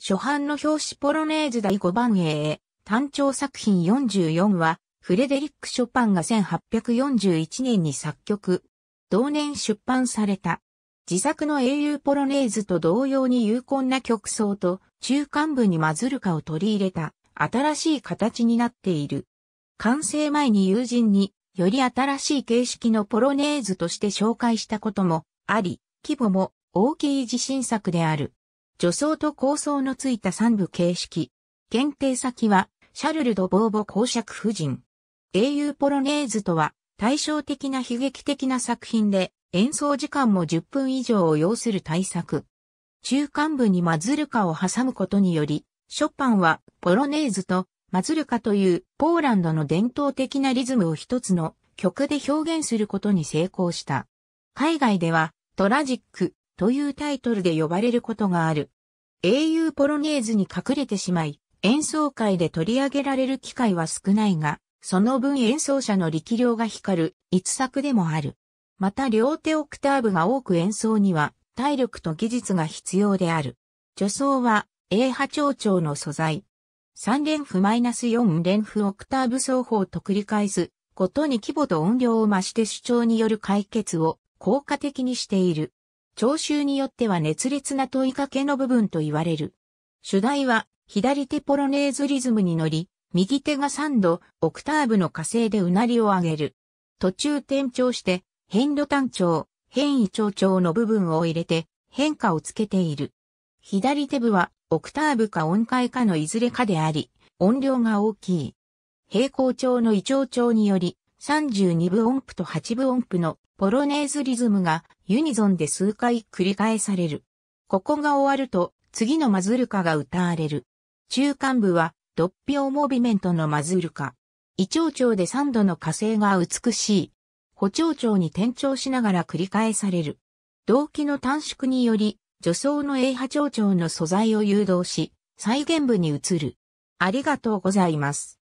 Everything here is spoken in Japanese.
初版の表紙ポロネーズ第5番映、単調作品44は、フレデリック・ショパンが1841年に作曲。同年出版された。自作の英雄ポロネーズと同様に有効な曲奏と中間部にマズルカを取り入れた新しい形になっている。完成前に友人により新しい形式のポロネーズとして紹介したこともあり、規模も大きい自信作である。女装と構想のついた三部形式。検定先は、シャルル・ド・ボーボ公爵夫人。英雄ポロネーズとは、対照的な悲劇的な作品で、演奏時間も10分以上を要する大作。中間部にマズルカを挟むことにより、ショパンは、ポロネーズとマズルカというポーランドの伝統的なリズムを一つの曲で表現することに成功した。海外では、トラジック、というタイトルで呼ばれることがある。英雄ポロネーズに隠れてしまい、演奏会で取り上げられる機会は少ないが、その分演奏者の力量が光る一作でもある。また両手オクターブが多く演奏には体力と技術が必要である。助走は A 波長調の素材。3連符 -4 連符オクターブ奏法と繰り返すことに規模と音量を増して主張による解決を効果的にしている。聴衆によっては熱烈な問いかけの部分と言われる。主題は、左手ポロネーズリズムに乗り、右手が3度、オクターブの火星でうなりを上げる。途中転調して、変路単調、変異調調の部分を入れて、変化をつけている。左手部は、オクターブか音階かのいずれかであり、音量が大きい。平行調の異調調により、32分音符と8分音符のポロネーズリズムがユニゾンで数回繰り返される。ここが終わると次のマズルカが歌われる。中間部はドッピオモビメントのマズルカ。胃腸腸で3度の火星が美しい。補腸腸に転調しながら繰り返される。動機の短縮により、助走の A 波腸腸の素材を誘導し、再現部に移る。ありがとうございます。